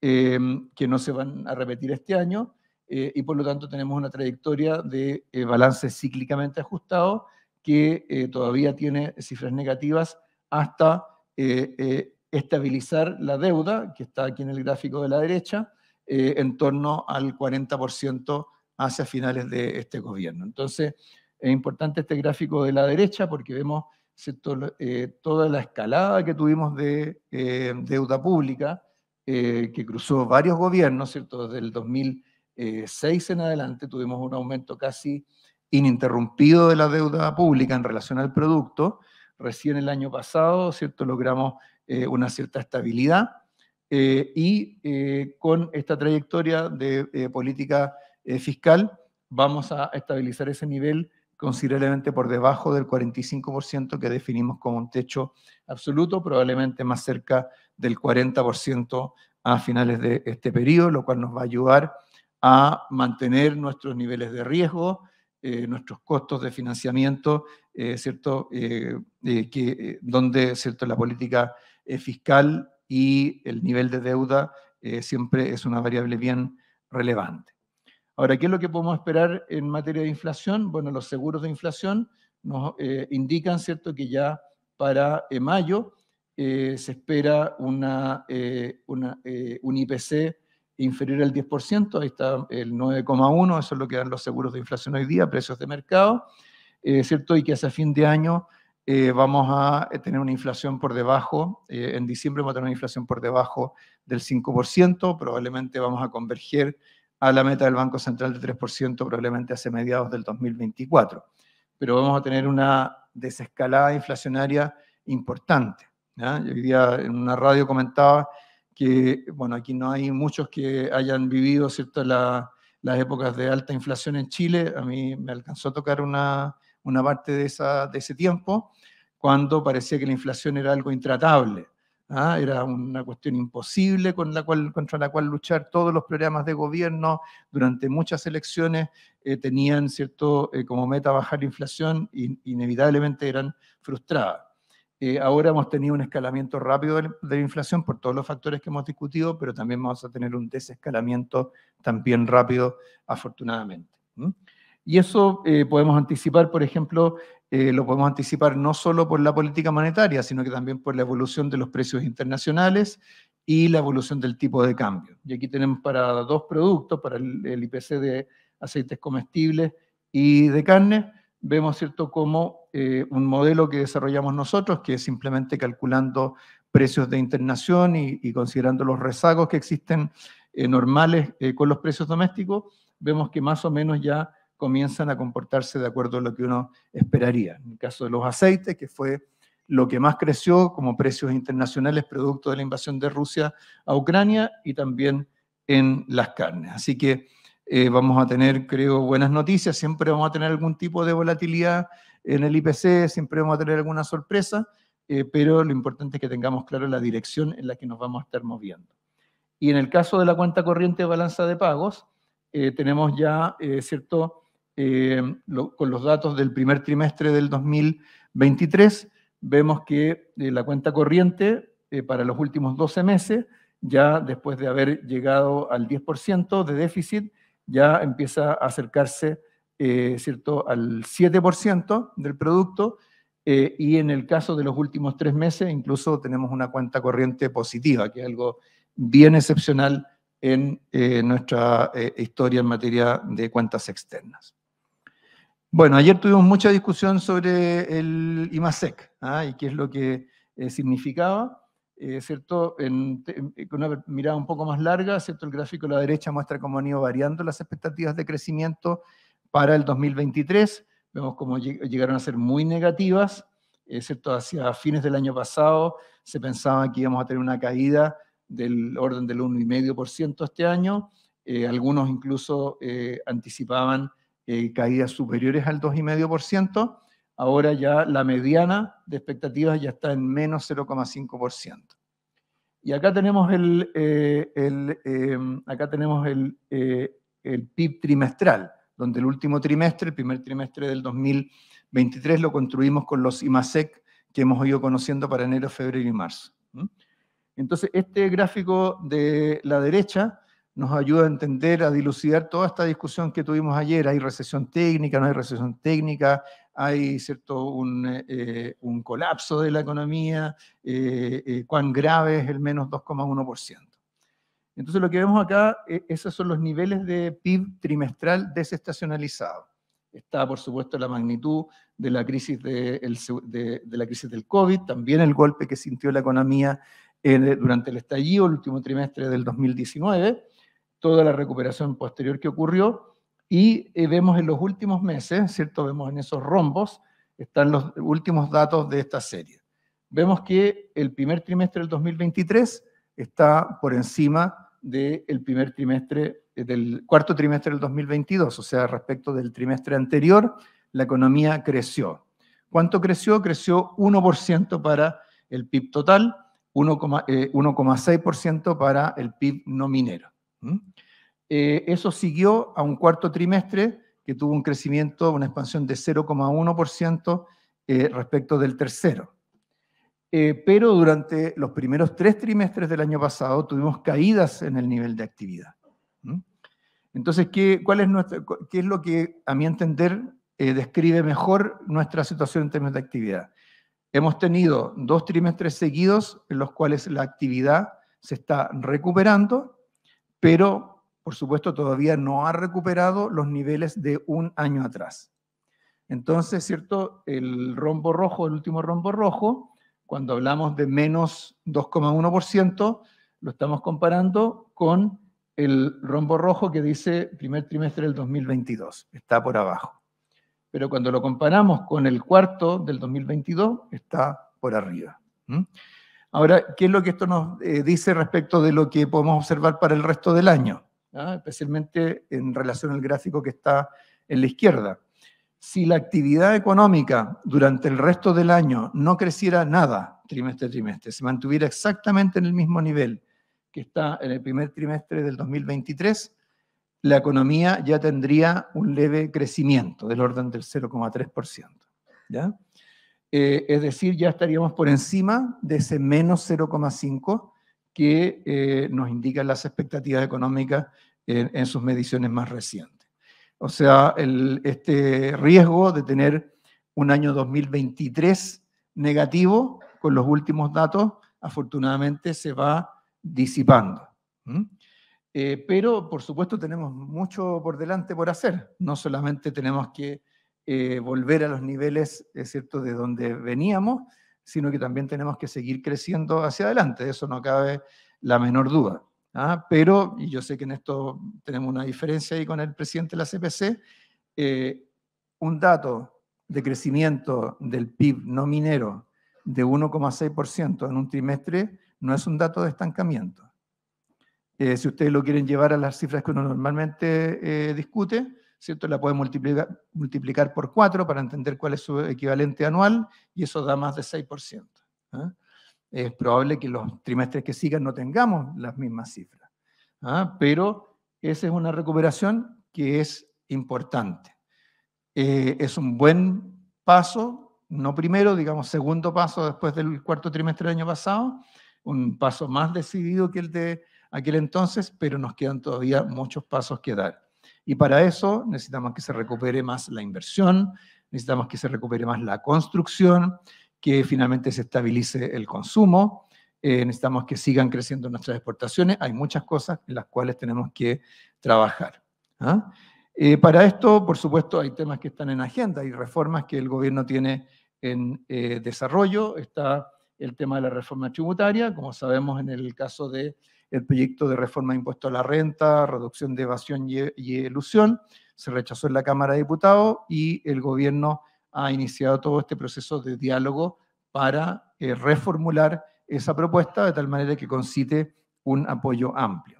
em, que no se van a repetir este año, eh, y por lo tanto tenemos una trayectoria de balance cíclicamente ajustado que todavía tiene cifras negativas hasta estabilizar la deuda, que está aquí en el gráfico de la derecha, en torno al 40% hacia finales de este gobierno. Entonces, es importante este gráfico de la derecha porque vemos eh, toda la escalada que tuvimos de eh, deuda pública, eh, que cruzó varios gobiernos, ¿cierto? Desde el 2006 en adelante tuvimos un aumento casi ininterrumpido de la deuda pública en relación al producto. Recién el año pasado, ¿cierto? Logramos una cierta estabilidad y con esta trayectoria de política fiscal vamos a estabilizar ese nivel considerablemente por debajo del 45% que definimos como un techo absoluto, probablemente más cerca del 40% a finales de este periodo, lo cual nos va a ayudar a mantener nuestros niveles de riesgo, eh, nuestros costos de financiamiento, eh, ¿cierto? Eh, donde ¿cierto? la política fiscal y el nivel de deuda siempre es una variable bien relevante. Ahora, ¿qué es lo que podemos esperar en materia de inflación? Bueno, los seguros de inflación nos eh, indican, ¿cierto?, que ya para eh, mayo eh, se espera una, un IPC inferior al 10%, ahí está el 9,1%, eso es lo que dan los seguros de inflación hoy día, precios de mercado, ¿cierto? Y que hacia fin de año vamos a tener una inflación por debajo, en diciembre vamos a tener una inflación por debajo del 5%, probablemente vamos a converger a la meta del Banco Central de 3% probablemente hace mediados del 2024. Pero vamos a tener una desescalada inflacionaria importante. Yo hoy día en una radio comentaba que, bueno, aquí no hay muchos que hayan vivido ¿cierto? las épocas de alta inflación en Chile. A mí me alcanzó a tocar una, una parte de, esa, de ese tiempo cuando parecía que la inflación era algo intratable. ¿ah? era una cuestión imposible contra la cual luchar. Todos los programas de gobierno durante muchas elecciones eh, tenían cierto, eh, como meta bajar la inflación y inevitablemente eran frustradas. Eh, ahora hemos tenido un escalamiento rápido de la inflación por todos los factores que hemos discutido, pero también vamos a tener un desescalamiento también rápido, afortunadamente. Y eso podemos anticipar, por ejemplo, eh, lo podemos anticipar no solo por la política monetaria, sino que también por la evolución de los precios internacionales y la evolución del tipo de cambio. Y aquí tenemos para dos productos, para el, IPC de aceites comestibles y de carne, vemos cierto como eh, un modelo que desarrollamos nosotros, que es simplemente calculando precios de internación y, considerando los rezagos que existen eh, normales con los precios domésticos, vemos que más o menos ya comienzan a comportarse de acuerdo a lo que uno esperaría. En el caso de los aceites, que fue lo que más creció como precios internacionales producto de la invasión de Rusia a Ucrania y también en las carnes. Así que eh, vamos a tener, creo, buenas noticias, siempre vamos a tener algún tipo de volatilidad en el IPC, siempre vamos a tener alguna sorpresa, eh, pero lo importante es que tengamos claro la dirección en la que nos vamos a estar moviendo. Y en el caso de la cuenta corriente de balanza de pagos, eh, tenemos ya, ¿cierto?, eh, con los datos del primer trimestre del 2023, vemos que eh, la cuenta corriente eh, para los últimos 12 meses, ya después de haber llegado al 10% de déficit, ya empieza a acercarse ¿cierto? al 7% del producto. y en el caso de los últimos tres meses, incluso tenemos una cuenta corriente positiva, que es algo bien excepcional en nuestra historia en materia de cuentas externas. Bueno, ayer tuvimos mucha discusión sobre el IMASEC ¿ah? y qué es lo que eh, significaba. Eh, ¿cierto? Eh, con una mirada un poco más larga, ¿cierto? el gráfico a la derecha muestra cómo han ido variando las expectativas de crecimiento para el 2023. Vemos cómo llegaron a ser muy negativas. Hacia fines del año pasado se pensaba que íbamos a tener una caída del orden del 1,5% este año. algunos incluso anticipaban eh, caídas superiores al 2,5%, ahora ya la mediana de expectativas ya está en menos 0,5%. Y acá tenemos el, eh, eh, acá tenemos el, el PIB trimestral, donde el último trimestre, el primer trimestre del 2023, lo construimos con los IMASEC que hemos ido conociendo para enero, febrero y marzo. Entonces, este gráfico de la derecha nos ayuda a entender, a dilucidar toda esta discusión que tuvimos ayer. Hay recesión técnica, no hay recesión técnica, hay cierto un, eh, colapso de la economía, eh, eh, cuán grave es el menos 2,1%. Entonces lo que vemos acá, e, esos son los niveles de PIB trimestral desestacionalizado. Está, por supuesto, la magnitud de la crisis, de, de la crisis del COVID, también el golpe que sintió la economía durante el estallido, el último trimestre del 2019, toda la recuperación posterior que ocurrió y eh, vemos en los últimos meses, ¿cierto? Vemos en esos rombos, están los últimos datos de esta serie. Vemos que el primer trimestre del 2023 está por encima del primer trimestre, eh, del cuarto trimestre del 2022, o sea, respecto del trimestre anterior, la economía creció. ¿Cuánto creció? Creció 1% para el PIB total, 1,6% eh, para el PIB no minero. ¿Mm? Eh, eso siguió a un cuarto trimestre que tuvo un crecimiento, una expansión de 0,1% eh, respecto del tercero. Eh, pero durante los primeros tres trimestres del año pasado tuvimos caídas en el nivel de actividad. ¿Mm? Entonces, ¿qué, cuál es ¿qué es lo que, a mi entender, describe mejor nuestra situación en términos de actividad? Hemos tenido dos trimestres seguidos en los cuales la actividad se está recuperando pero por supuesto todavía no ha recuperado los niveles de un año atrás. Entonces, ¿cierto? El rombo rojo, el último rombo rojo, cuando hablamos de menos 2,1%, lo estamos comparando con el rombo rojo que dice primer trimestre del 2022, está por abajo. Pero cuando lo comparamos con el cuarto del 2022, está por arriba. Ahora, ¿qué es lo que esto nos eh, dice respecto de lo que podemos observar para el resto del año? ¿Ah? Especialmente en relación al gráfico que está en la izquierda. Si la actividad económica durante el resto del año no creciera nada trimestre a trimestre, se mantuviera exactamente en el mismo nivel que está en el primer trimestre del 2023, la economía ya tendría un leve crecimiento del orden del 0,3%. ¿Ya? Eh, es decir, ya estaríamos por encima de ese menos 0,5 que eh, nos indican las expectativas económicas en, sus mediciones más recientes. O sea, este riesgo de tener un año 2023 negativo con los últimos datos, afortunadamente se va disipando. ¿Mm? Eh, pero, por supuesto, tenemos mucho por delante por hacer. No solamente tenemos que eh, volver a los niveles, es cierto, de donde veníamos, sino que también tenemos que seguir creciendo hacia adelante, de eso no cabe la menor duda. ¿ah? Pero, y yo sé que en esto tenemos una diferencia ahí con el presidente de la CPC, eh, un dato de crecimiento del PIB no minero de 1,6% en un trimestre no es un dato de estancamiento. Eh, si ustedes lo quieren llevar a las cifras que uno normalmente discute, ¿cierto? La puede multiplicar, multiplicar por 4 para entender cuál es su equivalente anual y eso da más de 6%. ¿ah? Es probable que los trimestres que sigan no tengamos las mismas cifras, ¿ah? pero esa es una recuperación que es importante. Eh, es un buen paso, no primero, digamos segundo paso después del cuarto trimestre del año pasado, un paso más decidido que el de aquel entonces, pero nos quedan todavía muchos pasos que dar. Y para eso necesitamos que se recupere más la inversión, necesitamos que se recupere más la construcción, que finalmente se estabilice el consumo, eh, necesitamos que sigan creciendo nuestras exportaciones. Hay muchas cosas en las cuales tenemos que trabajar. ¿ah? Eh, para esto, por supuesto, hay temas que están en agenda, hay reformas que el gobierno tiene en eh, desarrollo. Está el tema de la reforma tributaria, como sabemos en el caso de el proyecto de reforma de impuesto a la renta, reducción de evasión e-, y, elusión, se rechazó en la Cámara de Diputados y el gobierno ha iniciado todo este proceso de diálogo para eh, reformular esa propuesta de tal manera que concite un apoyo amplio.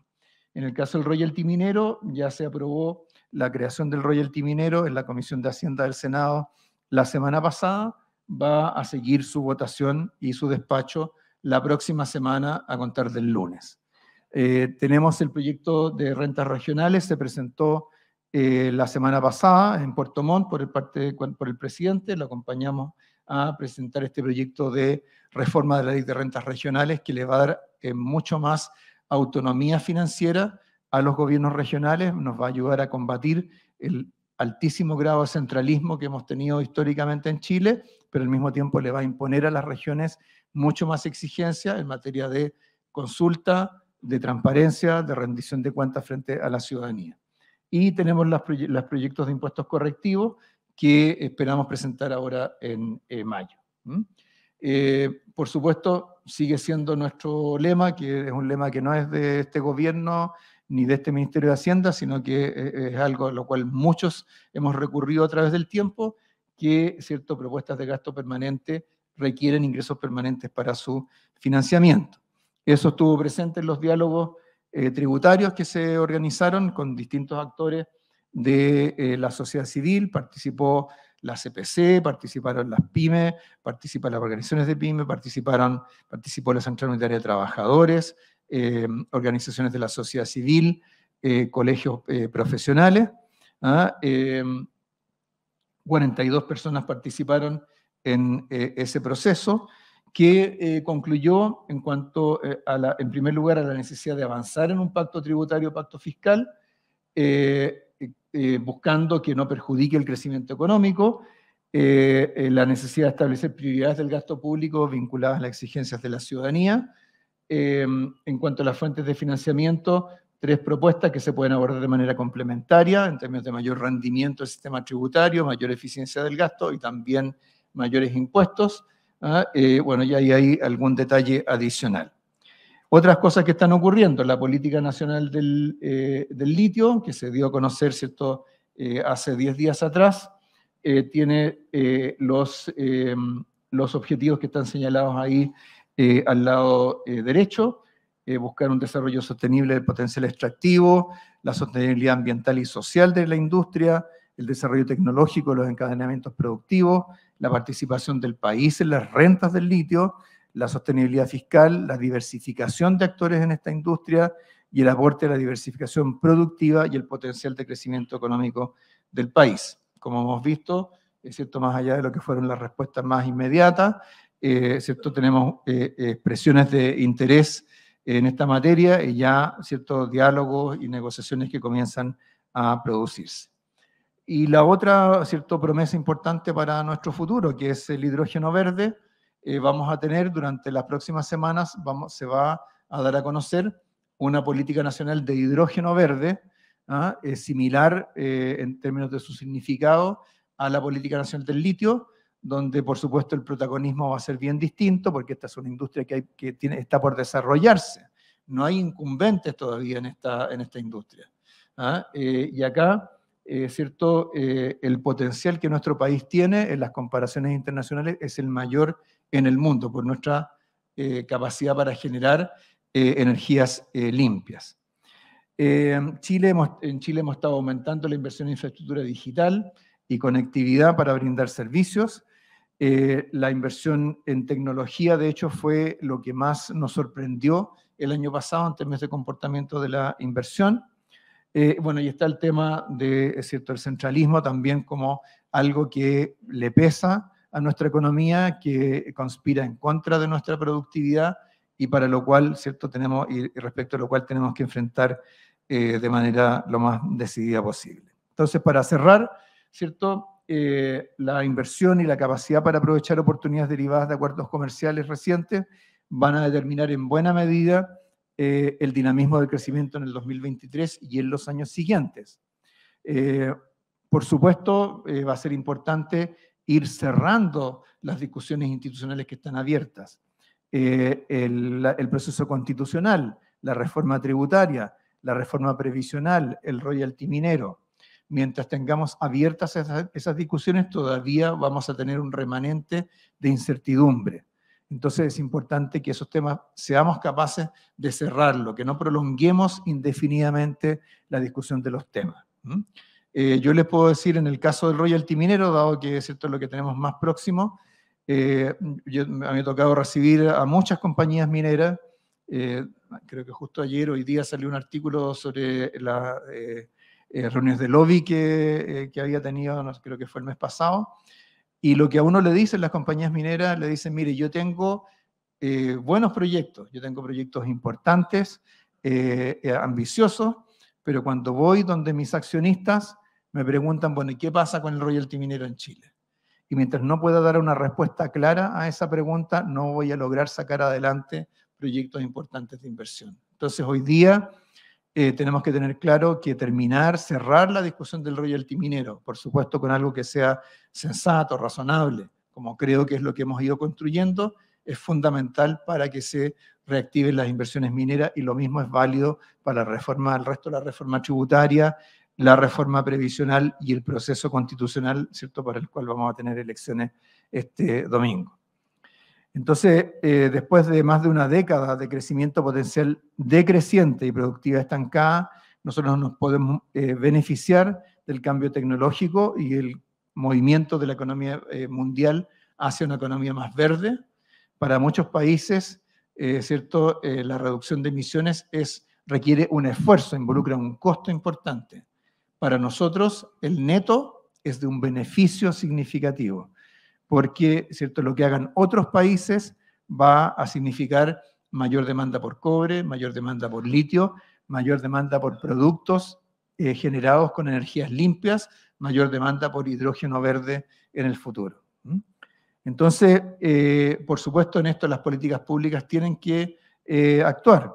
En el caso del royalty minero, ya se aprobó la creación del royalty minero en la Comisión de Hacienda del Senado la semana pasada, va a seguir su votación y su despacho la próxima semana a contar del lunes. Eh, tenemos el proyecto de rentas regionales, se presentó eh, la semana pasada en Puerto Montt por, el parte, por el presidente, lo acompañamos a presentar este proyecto de reforma de la ley de rentas regionales que le va a dar eh, mucho más autonomía financiera a los gobiernos regionales, nos va a ayudar a combatir el altísimo grado de centralismo que hemos tenido históricamente en Chile, pero al mismo tiempo le va a imponer a las regiones mucho más exigencia en materia de consulta, de transparencia, de rendición de cuentas frente a la ciudadanía. Y tenemos los proyectos de impuestos correctivos que esperamos presentar ahora en eh, mayo. Eh, por supuesto, sigue siendo nuestro lema, que es un lema que no es de este gobierno ni de este Ministerio de Hacienda, sino que eh, es algo a lo cual muchos hemos recurrido a través del tiempo, que ciertas propuestas de gasto permanente requieren ingresos permanentes para su financiamiento. Eso estuvo presente en los diálogos eh, tributarios que se organizaron con distintos actores de eh, la sociedad civil, participó la CPC, participaron las pymes, participaron las organizaciones de PYME, participaron, participó la Central Unitaria de Trabajadores, eh, organizaciones de la sociedad civil, colegios profesionales. 42 ¿ah? personas participaron en ese proceso que eh, concluyó en cuanto, eh, a en primer lugar, a la necesidad de avanzar en un pacto tributario, pacto fiscal, eh, buscando que no perjudique el crecimiento económico, la necesidad de establecer prioridades del gasto público vinculadas a las exigencias de la ciudadanía. en cuanto a las fuentes de financiamiento, tres propuestas que se pueden abordar de manera complementaria en términos de mayor rendimiento del sistema tributario, mayor eficiencia del gasto y también mayores impuestos. Ah, eh, bueno, ya hay algún detalle adicional. Otras cosas que están ocurriendo, la política nacional del, eh, litio, que se dio a conocer, ¿cierto?, eh, hace 10 días atrás, tiene los, los objetivos que están señalados ahí al lado derecho, buscar un desarrollo sostenible del potencial extractivo, la sostenibilidad ambiental y social de la industria, el desarrollo tecnológico, los encadenamientos productivos, la participación del país en las rentas del litio, la sostenibilidad fiscal, la diversificación de actores en esta industria y el aporte a la diversificación productiva y el potencial de crecimiento económico del país. Como hemos visto, es cierto, más allá de lo que fueron las respuestas más inmediatas, eh, tenemos eh, expresiones de interés en esta materia y ya ciertos diálogos y negociaciones que comienzan a producirse. Y la otra, ¿cierto?, promesa importante para nuestro futuro, que es el hidrógeno verde, eh, vamos a tener durante las próximas semanas, vamos, se va a dar a conocer una política nacional de hidrógeno verde, ¿ah? similar eh, en términos de su significado a la política nacional del litio, donde por supuesto el protagonismo va a ser bien distinto, porque esta es una industria que, hay, que tiene, está por desarrollarse. No hay incumbentes todavía en esta, en esta industria. ¿ah? Eh, y acá es eh, ¿cierto? Eh, el potencial que nuestro país tiene en las comparaciones internacionales es el mayor en el mundo por nuestra eh, capacidad para generar energías limpias. Chile en Chile hemos estado aumentando la inversión en infraestructura digital y conectividad para brindar servicios. la inversión en tecnología, de hecho, fue lo que más nos sorprendió el año pasado en términos de comportamiento de la inversión. Eh, bueno, y está el tema de, cierto, el centralismo también como algo que le pesa a nuestra economía, que conspira en contra de nuestra productividad y para lo cual, cierto, tenemos, y respecto a lo cual tenemos que enfrentar eh, de manera lo más decidida posible. Entonces, para cerrar, cierto, eh, la inversión y la capacidad para aprovechar oportunidades derivadas de acuerdos comerciales recientes van a determinar en buena medida eh, el dinamismo del crecimiento en el 2023 y en los años siguientes. Eh, por supuesto, eh, va a ser importante ir cerrando las discusiones institucionales que están abiertas. El, proceso constitucional, la reforma tributaria, la reforma previsional, el royalty minero. Mientras tengamos abiertas esas discusiones, todavía vamos a tener un remanente de incertidumbre. Entonces es importante que esos temas seamos capaces de cerrarlo, que no prolonguemos indefinidamente la discusión de los temas. Eh, yo les puedo decir en el caso del royalty minero, dado que es cierto lo que tenemos más próximo, eh, a mí me ha tocado recibir a muchas compañías mineras. Eh, creo que justo ayer, hoy día, salió un artículo sobre las reuniones de lobby que, que había tenido, creo que fue el mes pasado. Y lo que a uno le dicen las compañías mineras, le dicen, mire, yo tengo eh, buenos proyectos, yo tengo proyectos importantes, eh, eh, ambiciosos, pero cuando voy donde mis accionistas me preguntan, bueno, qué pasa con el royalty minero en Chile? Y mientras no pueda dar una respuesta clara a esa pregunta, no voy a lograr sacar adelante proyectos importantes de inversión. Entonces, hoy día eh, tenemos que tener claro que terminar, cerrar la discusión del royalty minero, por supuesto con algo que sea sensato, razonable, como creo que es lo que hemos ido construyendo, es fundamental para que se reactiven las inversiones mineras y lo mismo es válido para la reforma, el resto de la reforma tributaria, la reforma previsional y el proceso constitucional, ¿cierto?, para el cual vamos a tener elecciones este domingo. Entonces, eh, después de más de una década de crecimiento potencial decreciente y productiva estancada, nosotros nos podemos eh, beneficiar del cambio tecnológico y el movimiento de la economía eh, mundial hacia una economía más verde. Para muchos países, ¿cierto? la reducción de emisiones requiere un esfuerzo, involucra un costo importante. Para nosotros, el neto es de un beneficio significativo porque ¿cierto? lo que hagan otros países va a significar mayor demanda por cobre, mayor demanda por litio, mayor demanda por productos eh, generados con energías limpias, mayor demanda por hidrógeno verde en el futuro. Entonces, eh, por supuesto, en esto las políticas públicas tienen que eh, actuar.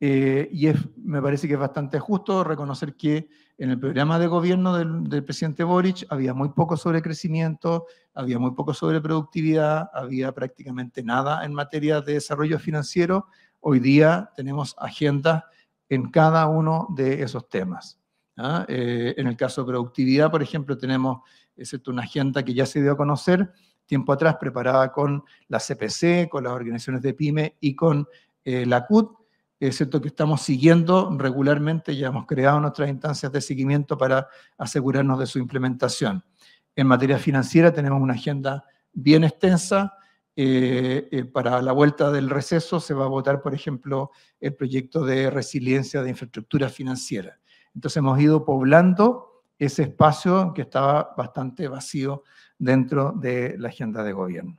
y me parece que es bastante justo reconocer que en el programa de gobierno del, presidente Boric había muy poco sobre crecimiento, había muy poco sobre productividad, había prácticamente nada en materia de desarrollo financiero. Hoy día tenemos agendas en cada uno de esos temas. ¿ah? Eh, en el caso de productividad, por ejemplo, tenemos una agenda que ya se dio a conocer tiempo atrás, preparada con la CPC, con las organizaciones de PyME y con eh, la CUT, es cierto que estamos siguiendo regularmente, ya hemos creado nuestras instancias de seguimiento para asegurarnos de su implementación. En materia financiera tenemos una agenda bien extensa. Eh, eh, para la vuelta del receso se va a votar, por ejemplo, el proyecto de resiliencia de infraestructura financiera. Entonces hemos ido poblando ese espacio que estaba bastante vacío dentro de la agenda de gobierno.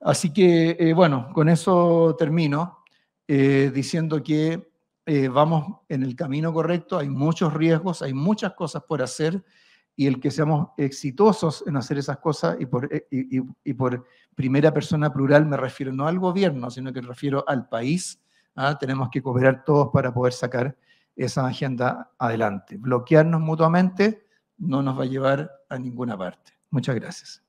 Así que, eh, bueno, con eso termino. Eh, diciendo que eh, vamos en el camino correcto, hay muchos riesgos, hay muchas cosas por hacer y el que seamos exitosos en hacer esas cosas, y por, eh, primera persona plural me refiero no al gobierno, sino que me refiero al país, ¿ah? tenemos que cooperar todos para poder sacar esa agenda adelante. Bloquearnos mutuamente no nos va a llevar a ninguna parte. Muchas gracias.